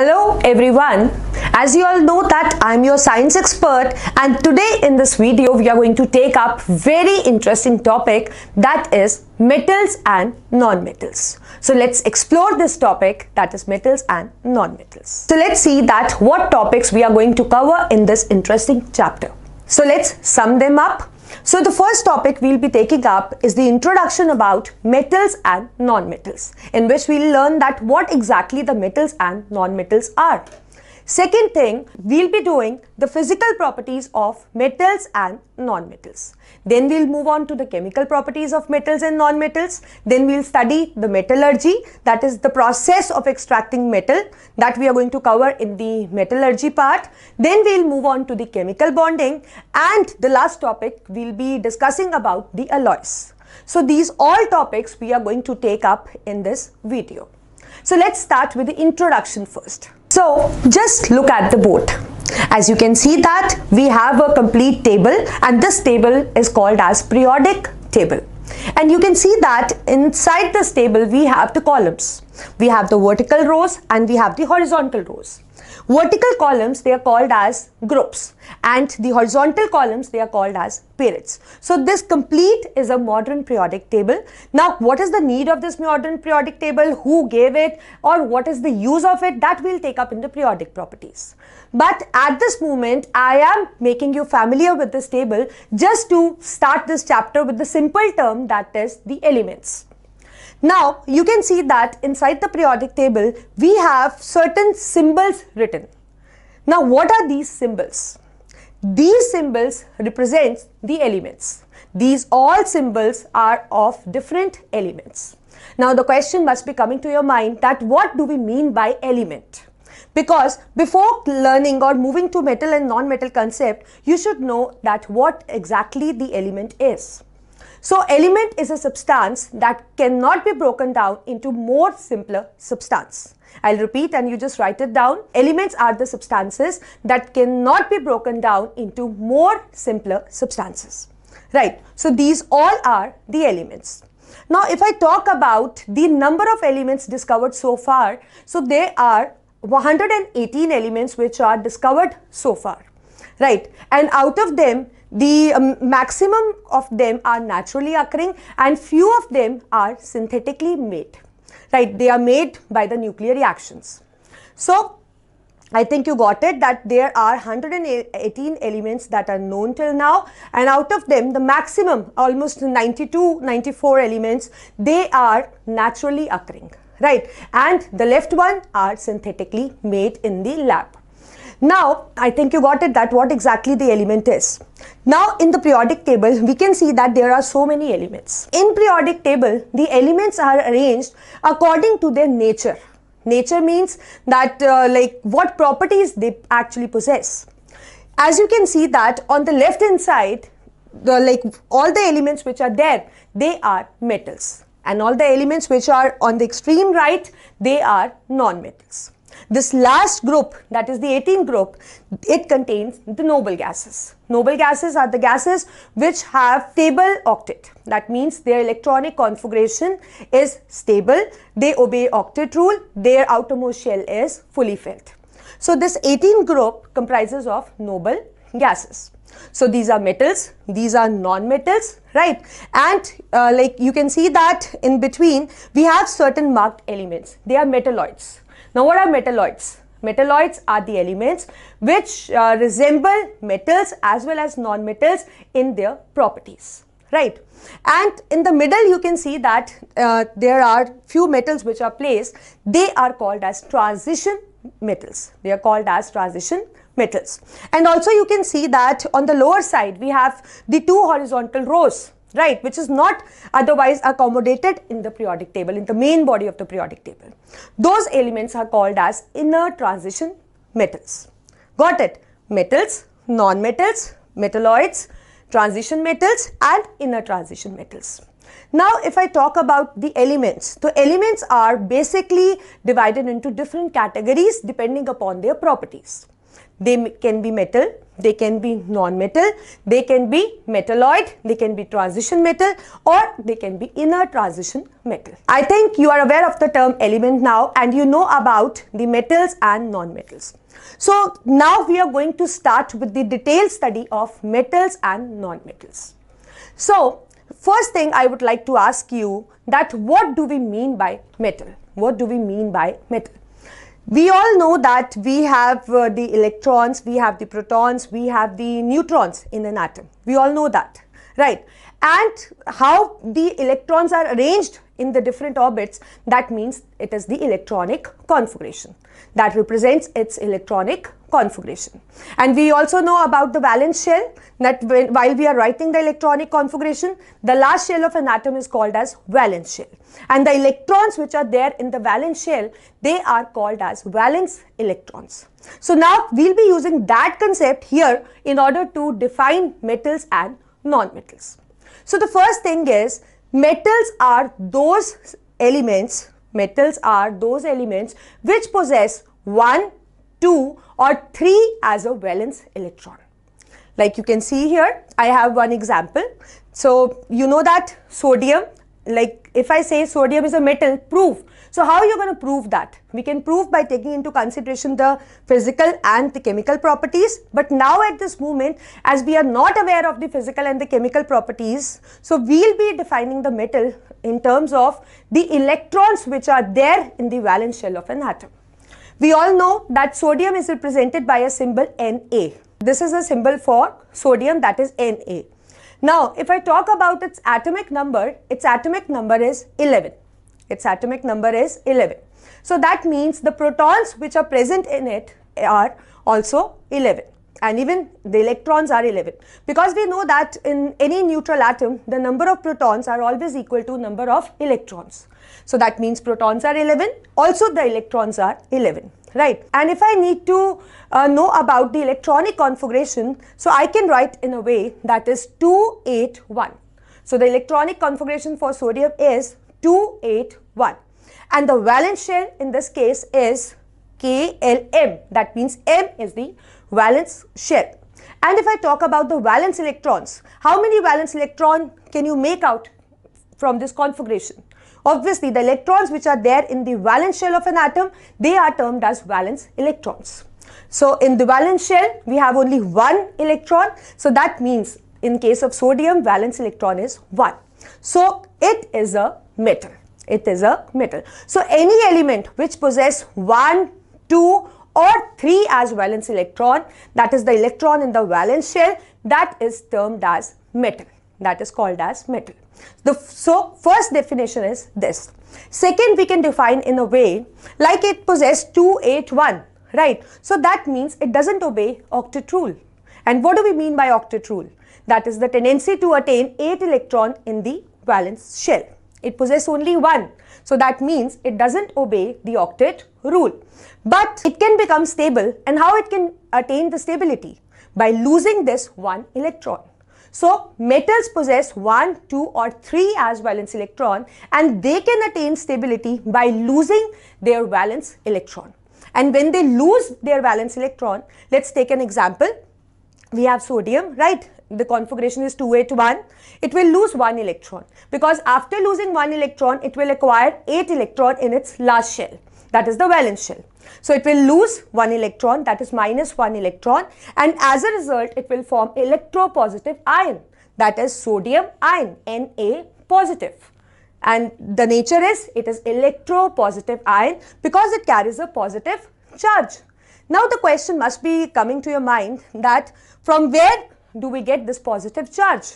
Hello everyone. As you all know that I'm your science expert and today in this video we are going to take up very interesting topic that is metals and non-metals. So let's explore this topic that is metals and non-metals. So let's see that what topics we are going to cover in this interesting chapter. So let's sum them up so the first topic we'll be taking up is the introduction about metals and non-metals, in which we'll learn that what exactly the metals and non-metals are. Second thing, we'll be doing the physical properties of metals and nonmetals. Then we'll move on to the chemical properties of metals and nonmetals. Then we'll study the metallurgy, that is the process of extracting metal that we are going to cover in the metallurgy part. Then we'll move on to the chemical bonding and the last topic we'll be discussing about the alloys. So these all topics we are going to take up in this video. So let's start with the introduction first. So just look at the boat. As you can see that we have a complete table and this table is called as periodic table. And you can see that inside this table we have the columns. We have the vertical rows and we have the horizontal rows. Vertical columns, they are called as groups and the horizontal columns, they are called as periods. So this complete is a modern periodic table. Now, what is the need of this modern periodic table? Who gave it or what is the use of it? That we'll take up in the periodic properties. But at this moment, I am making you familiar with this table just to start this chapter with the simple term that is the elements. Now you can see that inside the periodic table we have certain symbols written. Now what are these symbols? These symbols represent the elements. These all symbols are of different elements. Now the question must be coming to your mind that what do we mean by element? Because before learning or moving to metal and non-metal concept, you should know that what exactly the element is. So element is a substance that cannot be broken down into more simpler substance. I'll repeat and you just write it down. Elements are the substances that cannot be broken down into more simpler substances. Right. So these all are the elements. Now if I talk about the number of elements discovered so far, so there are 118 elements which are discovered so far. Right. And out of them, the um, maximum of them are naturally occurring and few of them are synthetically made, right? They are made by the nuclear reactions. So I think you got it that there are 118 elements that are known till now and out of them the maximum almost 92 94 elements they are naturally occurring right and the left one are synthetically made in the lab now, I think you got it that what exactly the element is. Now, in the periodic table, we can see that there are so many elements. In periodic table, the elements are arranged according to their nature. Nature means that uh, like what properties they actually possess. As you can see that on the left hand side, the, like all the elements which are there, they are metals. And all the elements which are on the extreme right, they are non-metals. This last group, that is the 18 group, it contains the noble gases. Noble gases are the gases which have stable octet. That means their electronic configuration is stable. They obey octet rule. Their outermost shell is fully filled. So this 18 group comprises of noble gases. So these are metals, these are non-metals, right? And uh, like you can see that in between, we have certain marked elements. They are metalloids. Now, what are metalloids? Metalloids are the elements which uh, resemble metals as well as non-metals in their properties, right? And in the middle, you can see that uh, there are few metals which are placed. They are called as transition metals. They are called as transition metals. And also you can see that on the lower side, we have the two horizontal rows right which is not otherwise accommodated in the periodic table in the main body of the periodic table those elements are called as inner transition metals got it metals non-metals metalloids transition metals and inner transition metals now if i talk about the elements the elements are basically divided into different categories depending upon their properties they can be metal they can be non-metal, they can be metalloid, they can be transition metal or they can be inner transition metal. I think you are aware of the term element now and you know about the metals and non-metals. So now we are going to start with the detailed study of metals and non-metals. So first thing I would like to ask you that what do we mean by metal? What do we mean by metal? we all know that we have uh, the electrons, we have the protons, we have the neutrons in an atom. We all know that, right? and how the electrons are arranged in the different orbits, that means it is the electronic configuration. That represents its electronic configuration. And we also know about the valence shell that when, while we are writing the electronic configuration, the last shell of an atom is called as valence shell. And the electrons which are there in the valence shell, they are called as valence electrons. So now we'll be using that concept here in order to define metals and non-metals. So the first thing is metals are those elements, metals are those elements which possess one, two or three as a valence electron. Like you can see here, I have one example. So you know that sodium, like if I say sodium is a metal, prove so how are you going to prove that? We can prove by taking into consideration the physical and the chemical properties. But now at this moment, as we are not aware of the physical and the chemical properties, so we'll be defining the metal in terms of the electrons which are there in the valence shell of an atom. We all know that sodium is represented by a symbol Na. This is a symbol for sodium that is Na. Now, if I talk about its atomic number, its atomic number is 11. Its atomic number is 11. So that means the protons which are present in it are also 11 and even the electrons are 11 because we know that in any neutral atom the number of protons are always equal to number of electrons. So that means protons are 11 also the electrons are 11 right and if I need to uh, know about the electronic configuration so I can write in a way that is 281. So the electronic configuration for sodium is 281 1 and the valence shell in this case is KLM that means M is the valence shell. and if I talk about the valence electrons how many valence electron can you make out from this configuration obviously the electrons which are there in the valence shell of an atom they are termed as valence electrons so in the valence shell we have only one electron so that means in case of sodium valence electron is 1 so it is a metal it is a metal. So any element which possess one, two or three as valence electron that is the electron in the valence shell that is termed as metal that is called as metal. The, so first definition is this. Second we can define in a way like it possess 281 right. So that means it doesn't obey octet rule. And what do we mean by octet rule? That is the tendency to attain 8 electron in the valence shell. It possesses only one. So that means it doesn't obey the octet rule. But it can become stable and how it can attain the stability? By losing this one electron. So metals possess 1, 2 or 3 as valence electron and they can attain stability by losing their valence electron. And when they lose their valence electron, let's take an example we have sodium, right? The configuration is 2 to 1. It will lose 1 electron because after losing 1 electron, it will acquire 8 electron in its last shell. That is the valence shell. So it will lose 1 electron that is minus 1 electron and as a result it will form electropositive ion that is sodium ion Na positive and the nature is it is electropositive ion because it carries a positive charge. Now the question must be coming to your mind that from where do we get this positive charge,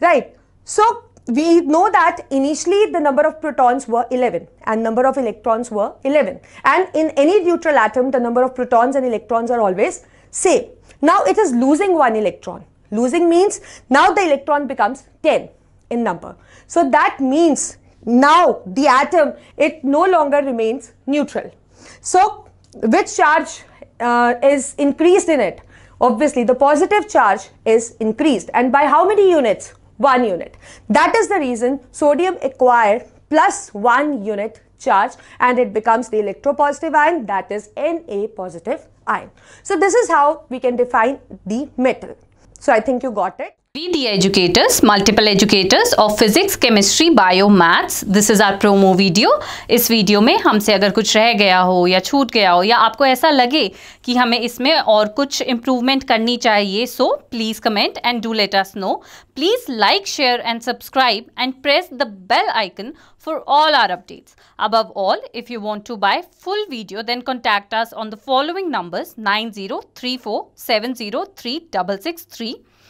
right? So we know that initially the number of protons were 11 and number of electrons were 11 and in any neutral atom the number of protons and electrons are always same. Now it is losing one electron. Losing means now the electron becomes 10 in number. So that means now the atom it no longer remains neutral. So which charge uh, is increased in it, obviously the positive charge is increased. And by how many units? One unit. That is the reason sodium acquired plus one unit charge and it becomes the electropositive ion that is Na positive ion. So this is how we can define the metal. So I think you got it. We the educators, multiple educators of physics, chemistry, bio, maths. This is our promo video. इस video में हमसे अगर कुछ रह गया हो या छूट गया हो या आपको ऐसा लगे कि हमें इसमें और कुछ इम्प्रूवमेंट करनी चाहिए so please comment and do let us know please like share and subscribe and press the bell icon for all our updates above all if you want to buy full video then contact us on the following numbers nine zero zero three three three four seven double six